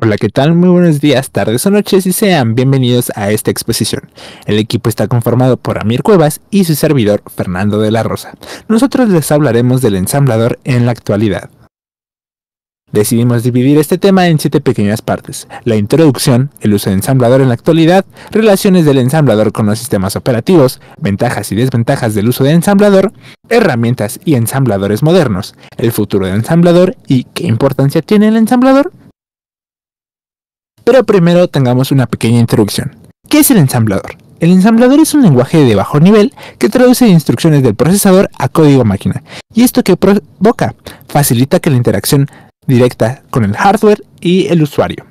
Hola, ¿qué tal? Muy buenos días, tardes o noches y sean bienvenidos a esta exposición. El equipo está conformado por Amir Cuevas y su servidor Fernando de la Rosa. Nosotros les hablaremos del ensamblador en la actualidad. Decidimos dividir este tema en siete pequeñas partes. La introducción, el uso de ensamblador en la actualidad, relaciones del ensamblador con los sistemas operativos, ventajas y desventajas del uso de ensamblador, herramientas y ensambladores modernos, el futuro del ensamblador y qué importancia tiene el ensamblador, pero primero tengamos una pequeña introducción. ¿Qué es el ensamblador? El ensamblador es un lenguaje de bajo nivel que traduce instrucciones del procesador a código máquina. ¿Y esto qué provoca? Facilita que la interacción directa con el hardware y el usuario.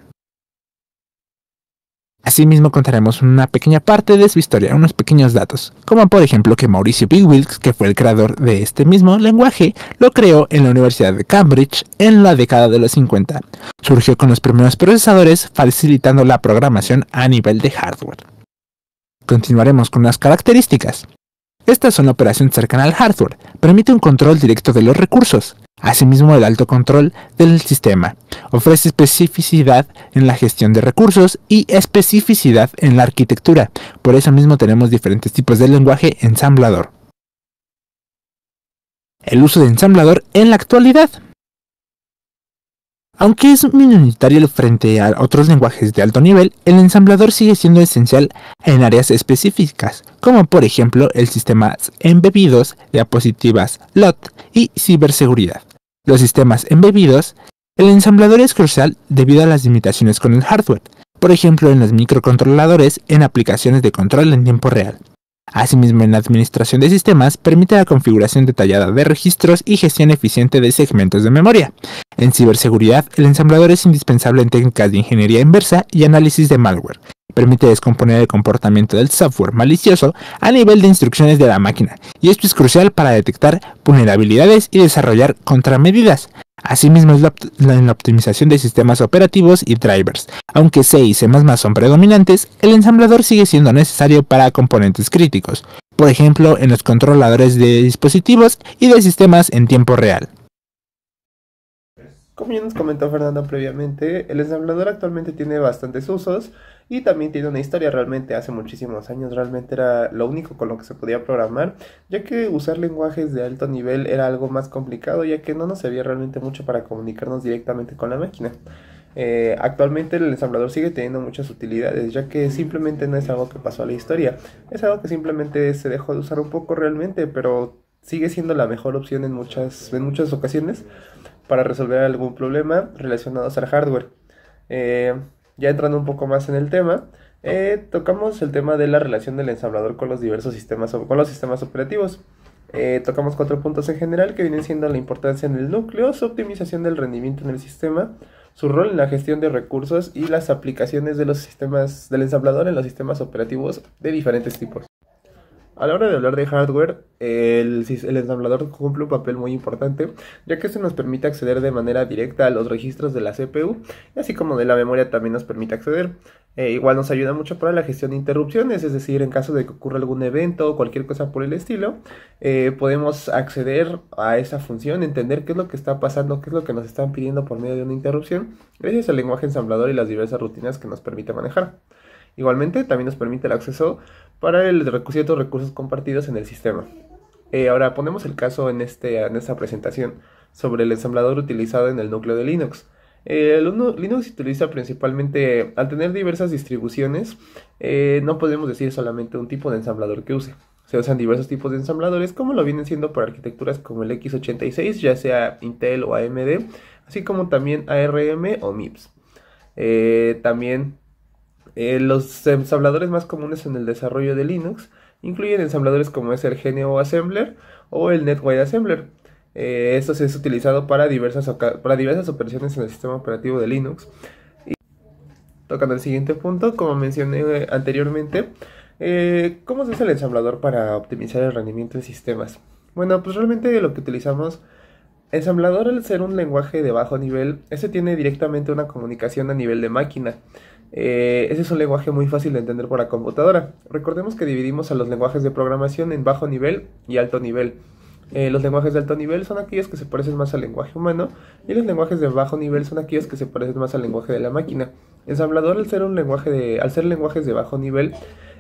Asimismo contaremos una pequeña parte de su historia, unos pequeños datos, como por ejemplo que Mauricio Big Wilkes, que fue el creador de este mismo lenguaje, lo creó en la Universidad de Cambridge en la década de los 50. Surgió con los primeros procesadores, facilitando la programación a nivel de hardware. Continuaremos con las características. Estas son la operación cercana al hardware, permite un control directo de los recursos, asimismo el alto control del sistema. Ofrece especificidad en la gestión de recursos y especificidad en la arquitectura. Por eso mismo tenemos diferentes tipos de lenguaje ensamblador. El uso de ensamblador en la actualidad. Aunque es minoritario frente a otros lenguajes de alto nivel, el ensamblador sigue siendo esencial en áreas específicas, como por ejemplo el sistema embebidos, diapositivas, LOT y ciberseguridad los sistemas embebidos, el ensamblador es crucial debido a las limitaciones con el hardware, por ejemplo en los microcontroladores en aplicaciones de control en tiempo real. Asimismo, en la administración de sistemas permite la configuración detallada de registros y gestión eficiente de segmentos de memoria. En ciberseguridad, el ensamblador es indispensable en técnicas de ingeniería inversa y análisis de malware, Permite descomponer el comportamiento del software malicioso a nivel de instrucciones de la máquina, y esto es crucial para detectar vulnerabilidades y desarrollar contramedidas. Asimismo es la, optimización de sistemas operativos y drivers. Aunque C y C++ son predominantes, el ensamblador sigue siendo necesario para componentes críticos, por ejemplo en los controladores de dispositivos y de sistemas en tiempo real. Como ya nos comentó Fernando previamente, el ensamblador actualmente tiene bastantes usos, y también tiene una historia realmente hace muchísimos años, realmente era lo único con lo que se podía programar, ya que usar lenguajes de alto nivel era algo más complicado, ya que no nos servía realmente mucho para comunicarnos directamente con la máquina. Eh, actualmente el ensamblador sigue teniendo muchas utilidades, ya que simplemente no es algo que pasó a la historia, es algo que simplemente se dejó de usar un poco realmente, pero sigue siendo la mejor opción en muchas, en muchas ocasiones para resolver algún problema relacionado al hardware. Eh, ya entrando un poco más en el tema, eh, tocamos el tema de la relación del ensamblador con los diversos sistemas, con los sistemas operativos. Eh, tocamos cuatro puntos en general que vienen siendo la importancia en el núcleo, su optimización del rendimiento en el sistema, su rol en la gestión de recursos y las aplicaciones de los sistemas del ensamblador en los sistemas operativos de diferentes tipos. A la hora de hablar de hardware, el, ensamblador cumple un papel muy importante, ya que esto nos permite acceder de manera directa a los registros de la CPU, así como de la memoria también nos permite acceder. Eh, igual nos ayuda mucho para la gestión de interrupciones, es decir, en caso de que ocurra algún evento o cualquier cosa por el estilo, eh, podemos acceder a esa función, entender qué es lo que está pasando, qué es lo que nos están pidiendo por medio de una interrupción, gracias al lenguaje ensamblador y las diversas rutinas que nos permite manejar. Igualmente, también nos permite el acceso para el de recursos compartidos en el sistema. Eh, ahora ponemos el caso en, este, en esta presentación sobre el ensamblador utilizado en el núcleo de Linux. Eh, Linux se utiliza principalmente al tener diversas distribuciones, eh, no podemos decir solamente un tipo de ensamblador que use. Se usan diversos tipos de ensambladores, como lo vienen siendo por arquitecturas como el x86, ya sea Intel o AMD, así como también ARM o MIPS. también eh, los ensambladores más comunes en el desarrollo de Linux incluyen ensambladores como es el GNU Assembler o el NetWide Assembler. Eh, esto se es utilizado para diversas, para diversas operaciones en el sistema operativo de Linux. Y tocando el siguiente punto, como mencioné eh, anteriormente, ¿cómo se usa el ensamblador para optimizar el rendimiento de sistemas? Bueno, pues realmente lo que utilizamos, ensamblador al ser un lenguaje de bajo nivel, ese tiene directamente una comunicación a nivel de máquina. Eh, ese es un lenguaje muy fácil de entender por la computadora. Recordemos que dividimos a los lenguajes de programación en bajo nivel y alto nivel. Eh, los lenguajes de alto nivel son aquellos que se parecen más al lenguaje humano y los lenguajes de bajo nivel son aquellos que se parecen más al lenguaje de la máquina. Ensamblador al ser un lenguaje de, al ser lenguajes de bajo nivel,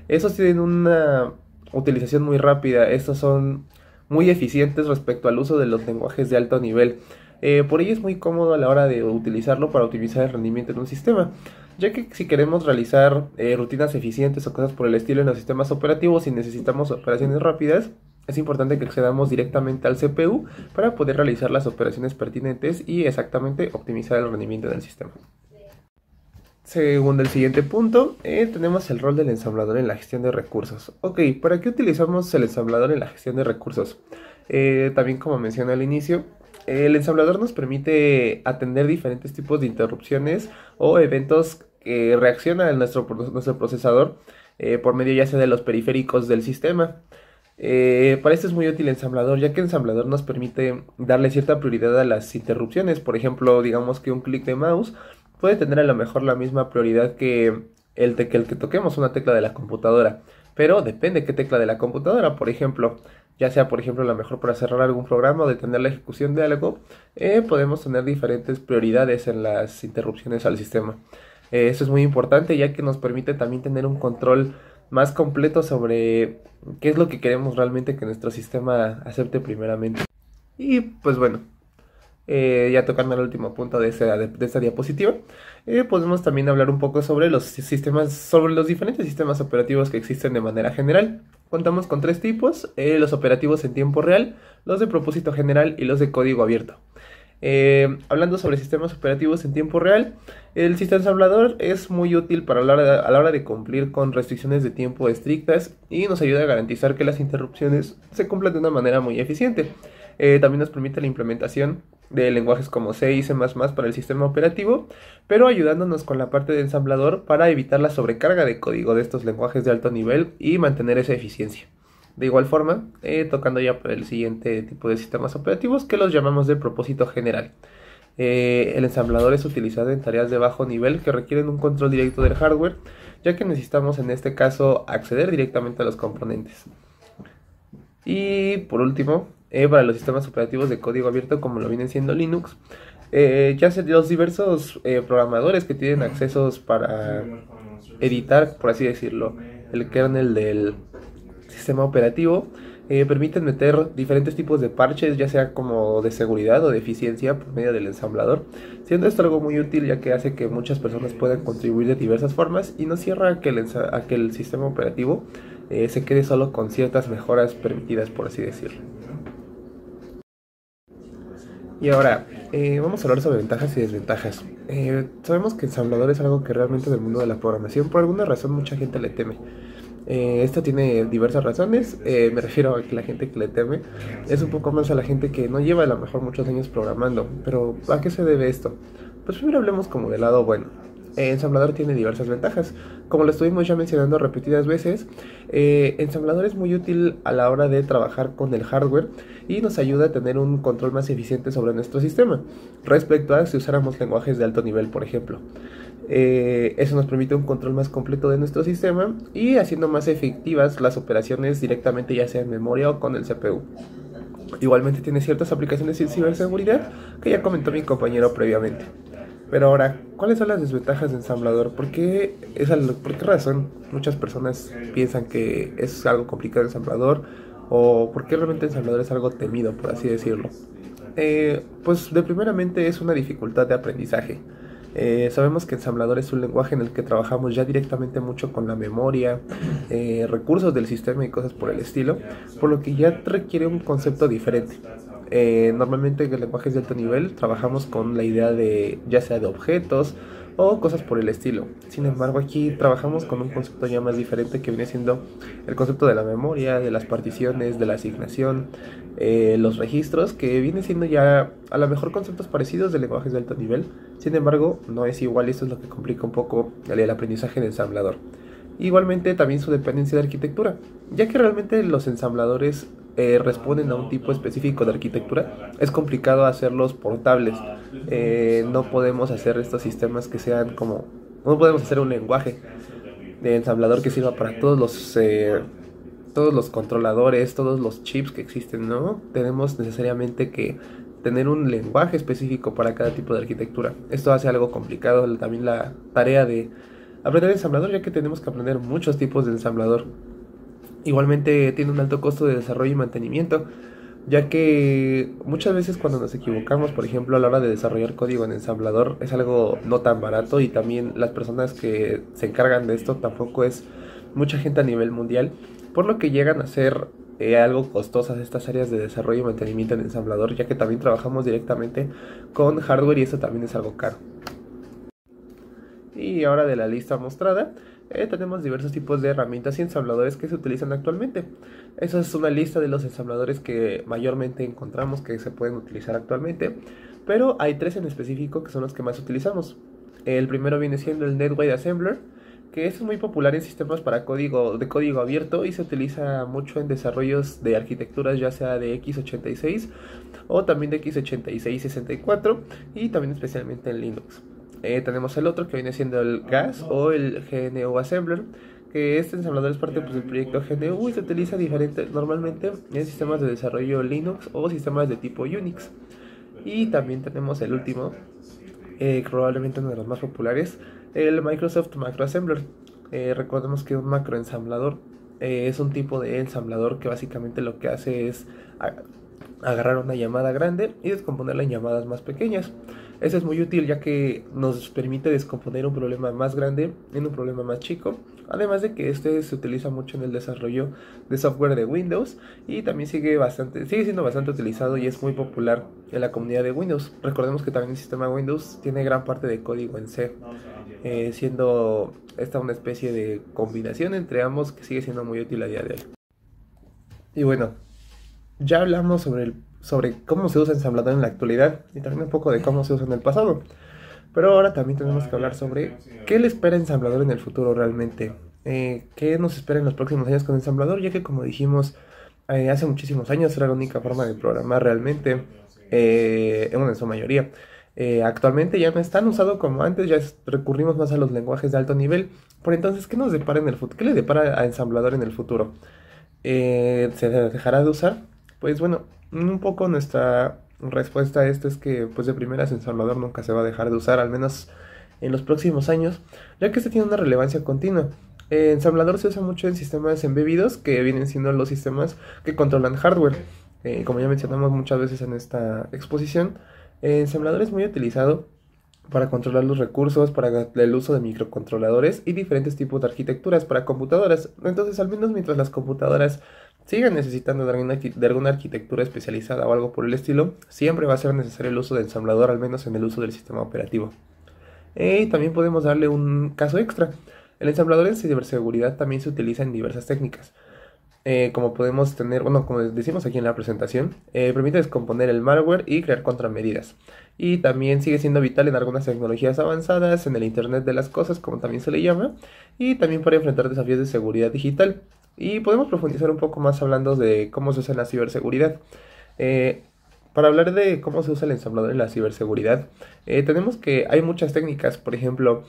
esos tienen una utilización muy rápida. Estos son muy eficientes respecto al uso de los lenguajes de alto nivel. Eh, por ello es muy cómodo a la hora de utilizarlo para optimizar el rendimiento de un sistema, ya que si queremos realizar eh, rutinas eficientes o cosas por el estilo en los sistemas operativos y necesitamos operaciones rápidas, es importante que accedamos directamente al CPU para poder realizar las operaciones pertinentes y exactamente optimizar el rendimiento del sistema. Según el siguiente punto, eh, tenemos el rol del ensamblador en la gestión de recursos. Ok, ¿para qué utilizamos el ensamblador en la gestión de recursos? también como mencioné al inicio, el ensamblador nos permite atender diferentes tipos de interrupciones o eventos que reaccionan nuestro, nuestro procesador eh, por medio ya sea de los periféricos del sistema. Eh, para esto es muy útil el ensamblador, ya que el ensamblador nos permite darle cierta prioridad a las interrupciones. Por ejemplo, digamos que un clic de mouse puede tener a lo mejor la misma prioridad que el, que el que toquemos una tecla de la computadora. Pero depende qué tecla de la computadora. Por ejemplo, ya sea por ejemplo la mejor para cerrar algún programa o detener la ejecución de algo, eh, podemos tener diferentes prioridades en las interrupciones al sistema. Eh, eso es muy importante ya que nos permite también tener un control más completo sobre qué es lo que queremos realmente que nuestro sistema acepte primeramente. Y pues bueno, eh, ya tocando el último punto de, esta, de, diapositiva, podemos también hablar un poco sobre los sistemas, sobre los diferentes sistemas operativos que existen de manera general. Contamos con tres tipos, eh, los operativos en tiempo real, los de propósito general y los de código abierto. Eh, hablando sobre sistemas operativos en tiempo real, el sistema ensamblador es muy útil para a la hora de cumplir con restricciones de tiempo estrictas y nos ayuda a garantizar que las interrupciones se cumplan de una manera muy eficiente. Eh, también nos permite la implementación de lenguajes como C y C++ para el sistema operativo, pero ayudándonos con la parte de ensamblador para evitar la sobrecarga de código de estos lenguajes de alto nivel y mantener esa eficiencia. De igual forma, eh, tocando ya para el siguiente tipo de sistemas operativos que los llamamos de propósito general. Eh, el ensamblador es utilizado en tareas de bajo nivel que requieren un control directo del hardware, ya que necesitamos en este caso acceder directamente a los componentes. Y por último, eh, para los sistemas operativos de código abierto como lo vienen siendo Linux. Eh, ya se, los diversos eh, programadores que tienen accesos para editar, por así decirlo, el kernel del sistema operativo, permiten meter diferentes tipos de parches, ya sea como de seguridad o de eficiencia por medio del ensamblador, siendo esto algo muy útil ya que hace que muchas personas puedan contribuir de diversas formas y no cierra a que el sistema operativo se quede solo con ciertas mejoras permitidas, por así decirlo. Y ahora, eh, vamos a hablar sobre ventajas y desventajas. Eh, sabemos que ensamblador es algo que realmente del mundo de la programación, por alguna razón, mucha gente le teme. Eh, esto tiene diversas razones. me refiero a que la gente que le teme es un poco más a la gente que no lleva a lo mejor muchos años programando. Pero ¿a qué se debe esto? Pues primero hablemos como del lado bueno. Eh, ensamblador tiene diversas ventajas. Como lo estuvimos ya mencionando repetidas veces, eh, ensamblador es muy útil a la hora de trabajar con el hardware y nos ayuda a tener un control más eficiente sobre nuestro sistema, respecto a si usáramos lenguajes de alto nivel, por ejemplo. Eh, eso nos permite un control más completo de nuestro sistema y haciendo más efectivas las operaciones directamente ya sea en memoria o con el CPU. Igualmente tiene ciertas aplicaciones de ciberseguridad que ya comentó mi compañero previamente. Pero ahora, ¿cuáles son las desventajas de ensamblador? ¿Por qué, es ¿Por qué razón muchas personas piensan que es algo complicado ensamblador? ¿O por qué realmente ensamblador es algo temido, por así decirlo? Eh, pues de primeramente es una dificultad de aprendizaje. Eh, sabemos que ensamblador es un lenguaje en el que trabajamos ya directamente mucho con la memoria, eh, recursos del sistema y cosas por el estilo, por lo que ya requiere un concepto diferente. Eh, normalmente en lenguajes de alto nivel trabajamos con la idea de ya sea de objetos o cosas por el estilo. Sin embargo, aquí trabajamos con un concepto ya más diferente que viene siendo el concepto de la memoria, de las particiones, de la asignación, eh, los registros, que viene siendo ya a lo mejor conceptos parecidos de lenguajes de alto nivel. Sin embargo, no es igual y eso es lo que complica un poco el, el aprendizaje del ensamblador. Igualmente también su dependencia de arquitectura, ya que realmente los ensambladores eh, responden a un tipo específico de arquitectura, es complicado hacerlos portables. Eh, no podemos hacer estos sistemas que sean como... No podemos hacer un lenguaje de ensamblador que sirva para todos los... Eh, todos los controladores, todos los chips que existen, ¿no? Tenemos necesariamente que tener un lenguaje específico para cada tipo de arquitectura. Esto hace algo complicado también la tarea de aprender ensamblador, ya que tenemos que aprender muchos tipos de ensamblador. Igualmente tiene un alto costo de desarrollo y mantenimiento, ya que muchas veces cuando nos equivocamos, por ejemplo, a la hora de desarrollar código en ensamblador, es algo no tan barato y también las personas que se encargan de esto tampoco es mucha gente a nivel mundial, por lo que llegan a ser eh, algo costosas estas áreas de desarrollo y mantenimiento en ensamblador, ya que también trabajamos directamente con hardware y eso también es algo caro. Y ahora de la lista mostrada, eh, tenemos diversos tipos de herramientas y ensambladores que se utilizan actualmente. Esa es una lista de los ensambladores que mayormente encontramos que se pueden utilizar actualmente, pero hay tres en específico que son los que más utilizamos. El primero viene siendo el Netwide Assembler, que es muy popular en sistemas para código de código abierto y se utiliza mucho en desarrollos de arquitecturas ya sea de x86 o también de x86 64 y también especialmente en Linux. Eh, tenemos el otro que viene siendo el GAS o el GNU Assembler, que este ensamblador es parte pues, del proyecto GNU y se utiliza diferente, normalmente en sistemas de desarrollo Linux o sistemas de tipo Unix. Y también tenemos el último, eh, probablemente uno de los más populares, el Microsoft Macro Assembler eh, recordemos que un macro ensamblador es un tipo de ensamblador que básicamente lo que hace es agarrar una llamada grande y descomponerla en llamadas más pequeñas. Ese es muy útil ya que nos permite descomponer un problema más grande en un problema más chico. Además de que este se utiliza mucho en el desarrollo de software de Windows y también sigue bastante sigue siendo bastante utilizado y es muy popular en la comunidad de Windows. Recordemos que también el sistema Windows tiene gran parte de código en C, eh, siendo esta una especie de combinación entre ambos que sigue siendo muy útil a día de hoy. Y bueno, ya hablamos sobre el sobre cómo se usa ensamblador en la actualidad y también un poco de cómo se usa en el pasado. Pero ahora también tenemos que hablar sobre qué le espera ensamblador en el futuro realmente. Eh, ¿Qué nos espera en los próximos años con ensamblador? Ya que como dijimos eh, hace muchísimos años era la única forma de programar realmente, bueno, eh, en su mayoría. Eh, actualmente ya no es tan usado como antes, ya recurrimos más a los lenguajes de alto nivel. Por entonces, ¿qué nos depara en el futuro? ¿Qué le depara a ensamblador en el futuro? ¿Se dejará de usar? Pues bueno, Mm, un poco nuestra respuesta a esto es que pues de primeras ensamblador nunca se va a dejar de usar, al menos en los próximos años, ya que este tiene una relevancia continua. ensamblador se usa mucho en sistemas embebidos, que vienen siendo los sistemas que controlan hardware. Eh, como ya mencionamos muchas veces en esta exposición, ensamblador es muy utilizado para controlar los recursos, para el uso de microcontroladores y diferentes tipos de arquitecturas para computadoras. Entonces, al menos mientras las computadoras sigan necesitando de alguna, arquitectura especializada o algo por el estilo, siempre va a ser necesario el uso de ensamblador, al menos en el uso del sistema operativo. Eh, y también podemos darle un caso extra. El ensamblador en ciberseguridad también se utiliza en diversas técnicas. Eh, como podemos tener, bueno, como decimos aquí en la presentación, eh, permite descomponer el malware y crear contramedidas. Y también sigue siendo vital en algunas tecnologías avanzadas, en el Internet de las Cosas, como también se le llama, y también para enfrentar desafíos de seguridad digital, y podemos profundizar un poco más hablando de cómo se usa la ciberseguridad. Eh, para hablar de cómo se usa el ensamblador en la ciberseguridad, eh, tenemos que hay muchas técnicas, por ejemplo,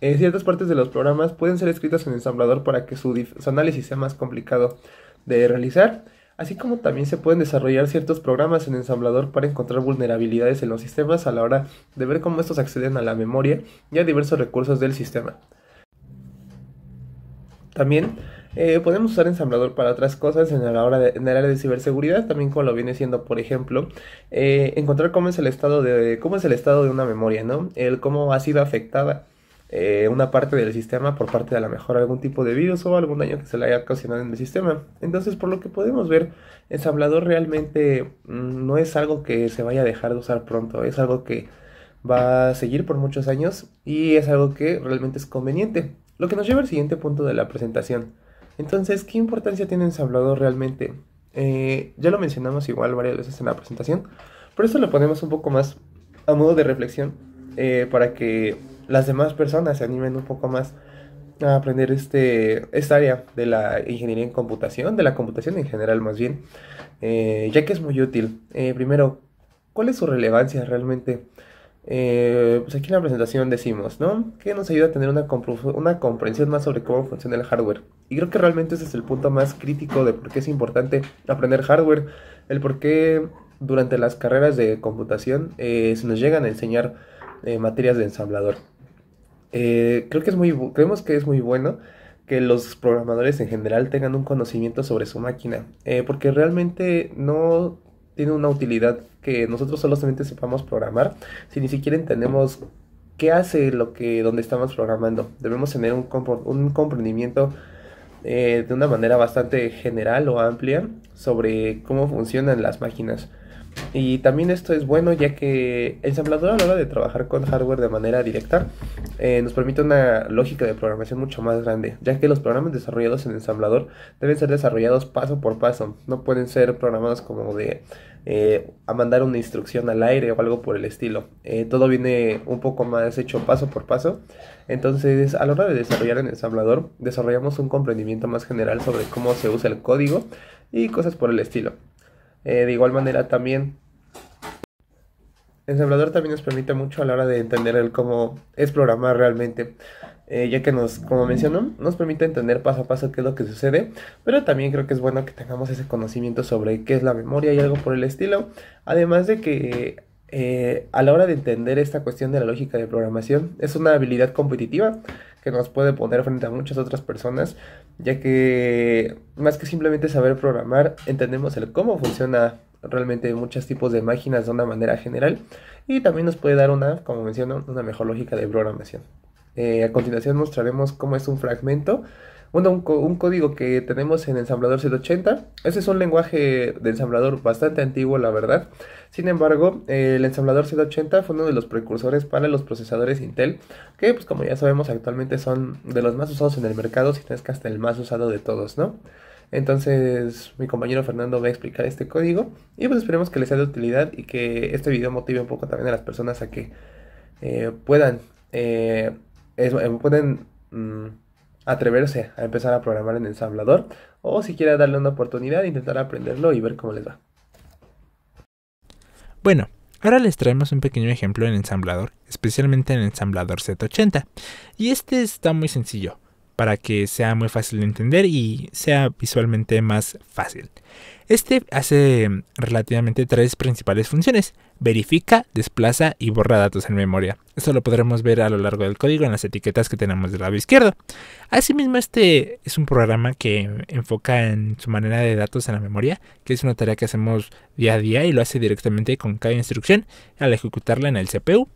eh, ciertas partes de los programas pueden ser escritas en ensamblador para que su, análisis sea más complicado de realizar, así como también se pueden desarrollar ciertos programas en ensamblador para encontrar vulnerabilidades en los sistemas a la hora de ver cómo estos acceden a la memoria y a diversos recursos del sistema. También eh, podemos usar ensamblador para otras cosas en, la hora en el área de ciberseguridad, también como lo viene siendo, por ejemplo, eh, encontrar cómo es el estado de cómo es el estado de una memoria, ¿no? El cómo ha sido afectada eh, una parte del sistema por parte de a lo mejor algún tipo de virus o algún daño que se le haya ocasionado en el sistema. Entonces, por lo que podemos ver, ensamblador realmente mm, no es algo que se vaya a dejar de usar pronto, es algo que va a seguir por muchos años y es algo que realmente es conveniente. Lo que nos lleva al siguiente punto de la presentación entonces, ¿qué importancia tiene el realmente? Eh, ya lo mencionamos igual varias veces en la presentación, por eso lo ponemos un poco más a modo de reflexión eh, para que las demás personas se animen un poco más a aprender este, esta área de la ingeniería en computación, de la computación en general más bien, eh, ya que es muy útil. primero, ¿cuál es su relevancia realmente? Eh, pues aquí en la presentación decimos, ¿no? Que nos ayuda a tener una, comprensión más sobre cómo funciona el hardware. Y creo que realmente ese es el punto más crítico de por qué es importante aprender hardware, el por qué durante las carreras de computación eh, se nos llegan a enseñar eh, materias de ensamblador. creo que es muy, creemos que es muy bueno que los programadores en general tengan un conocimiento sobre su máquina, porque realmente no tiene una utilidad que nosotros solamente sepamos programar, si ni siquiera entendemos qué hace lo que donde estamos programando. Debemos tener un, un comprendimiento eh, de una manera bastante general o amplia sobre cómo funcionan las máquinas. Y también esto es bueno ya que ensamblador a la hora de trabajar con hardware de manera directa eh, nos permite una lógica de programación mucho más grande, ya que los programas desarrollados en ensamblador deben ser desarrollados paso por paso, no pueden ser programados como de eh, a mandar una instrucción al aire o algo por el estilo. Eh, todo viene un poco más hecho paso por paso, entonces a la hora de desarrollar en ensamblador desarrollamos un comprendimiento más general sobre cómo se usa el código y cosas por el estilo. Eh, de igual manera también ensamblador también nos permite mucho a la hora de entender el cómo es programar realmente. Eh, ya que nos, como mencionó, nos permite entender paso a paso qué es lo que sucede, pero también creo que es bueno que tengamos ese conocimiento sobre qué es la memoria y algo por el estilo, además de que eh, a la hora de entender esta cuestión de la lógica de programación es una habilidad competitiva que nos puede poner frente a muchas otras personas, ya que más que simplemente saber programar, entendemos el cómo funciona realmente muchos tipos de máquinas de una manera general y también nos puede dar una, como menciono, una mejor lógica de programación. Eh, a continuación mostraremos cómo es un fragmento un, código que tenemos en ensamblador 080. Ese es un lenguaje de ensamblador bastante antiguo, la verdad. Sin embargo, el ensamblador 080 fue uno de los precursores para los procesadores Intel, que pues como ya sabemos actualmente son de los más usados en el mercado, si no que hasta el más usado de todos, ¿no? Entonces, mi compañero Fernando va a explicar este código y pues esperemos que les sea de utilidad y que este video motive un poco también a las personas a que eh, puedan, eh, eh, pueden... Mm, atreverse a empezar a programar en ensamblador o si quieren darle una oportunidad, intentar aprenderlo y ver cómo les va. Bueno, ahora les traemos un pequeño ejemplo en ensamblador, especialmente en ensamblador Z80. Y este está muy sencillo para que sea muy fácil de entender y sea visualmente más fácil. Este hace mm, relativamente tres principales funciones. Verifica, desplaza y borra datos en memoria. Esto lo podremos ver a lo largo del código en las etiquetas que tenemos del lado izquierdo. Asimismo, este es un programa que enfoca en su manera de datos en la memoria, que es una tarea que hacemos día a día y lo hace directamente con cada instrucción al ejecutarla en el CPU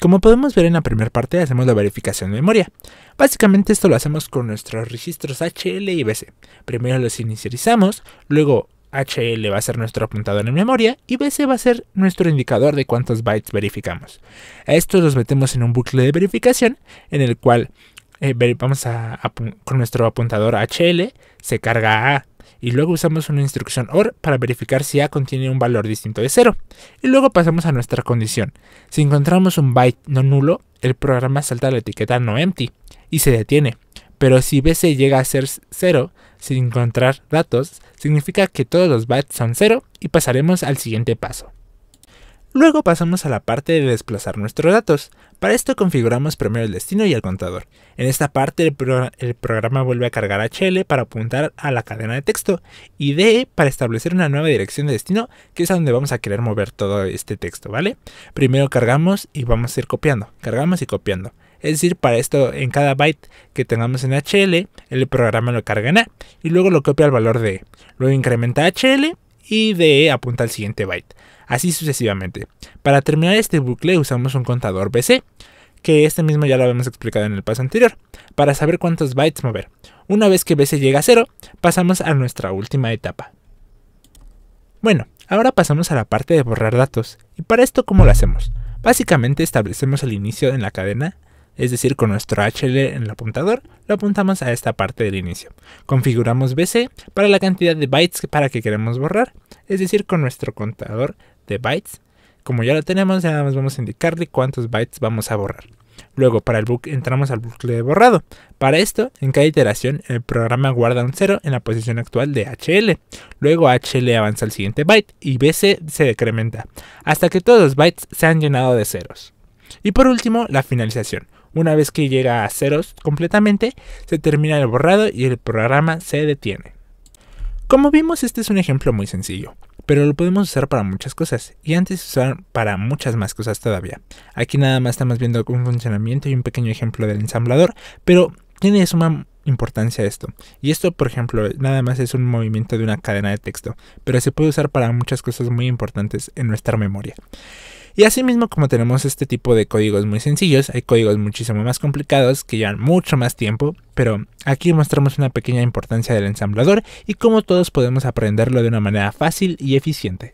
como podemos ver en la primera parte, hacemos la verificación de memoria. Básicamente esto lo hacemos con nuestros registros HL y BC. Primero los inicializamos, luego HL va a ser nuestro apuntador en memoria y BC va a ser nuestro indicador de cuántos bytes verificamos. A estos los metemos en un bucle de verificación en el cual eh, vamos a, con nuestro apuntador HL se carga A y luego usamos una instrucción OR para verificar si A contiene un valor distinto de 0 y luego pasamos a nuestra condición. Si encontramos un byte no nulo, el programa salta la etiqueta no empty y se detiene, pero si BC llega a ser 0 sin encontrar datos, significa que todos los bytes son 0 y pasaremos al siguiente paso. Luego pasamos a la parte de desplazar nuestros datos. Para esto configuramos primero el destino y el contador. En esta parte el, programa vuelve a cargar HL para apuntar a la cadena de texto y DE para establecer una nueva dirección de destino que es a donde vamos a querer mover todo este texto, ¿vale? Primero cargamos y vamos a ir copiando, cargamos y copiando. Es decir, para esto en cada byte que tengamos en HL, el programa lo carga en A y luego lo copia al valor DE. Luego incrementa HL y de apunta al siguiente byte, así sucesivamente. Para terminar este bucle usamos un contador BC, que este mismo ya lo habíamos explicado en el paso anterior, para saber cuántos bytes mover. Una vez que BC llega a cero, pasamos a nuestra última etapa. Bueno, ahora pasamos a la parte de borrar datos, y para esto ¿cómo lo hacemos? Básicamente establecemos el inicio en la cadena es decir con nuestro HL en el apuntador, lo apuntamos a esta parte del inicio. Configuramos BC para la cantidad de bytes para que queremos borrar, es decir con nuestro contador de bytes. Como ya lo tenemos, nada más vamos a indicarle cuántos bytes vamos a borrar. Luego para el book, entramos al bucle de borrado. Para esto, en cada iteración el programa guarda un 0 en la posición actual de HL. Luego HL avanza al siguiente byte y BC se decrementa hasta que todos los bytes se han llenado de ceros. Y por último, la finalización. Una vez que llega a ceros completamente, se termina el borrado y el programa se detiene. Como vimos, este es un ejemplo muy sencillo, pero lo podemos usar para muchas cosas y antes usar para muchas más cosas todavía. Aquí nada más estamos viendo un funcionamiento y un pequeño ejemplo del ensamblador, pero tiene suma importancia esto. Y esto, por ejemplo, nada más es un movimiento de una cadena de texto, pero se puede usar para muchas cosas muy importantes en nuestra memoria. Y así mismo como tenemos este tipo de códigos muy sencillos, hay códigos muchísimo más complicados que llevan mucho más tiempo, pero aquí mostramos una pequeña importancia del ensamblador y cómo todos podemos aprenderlo de una manera fácil y eficiente.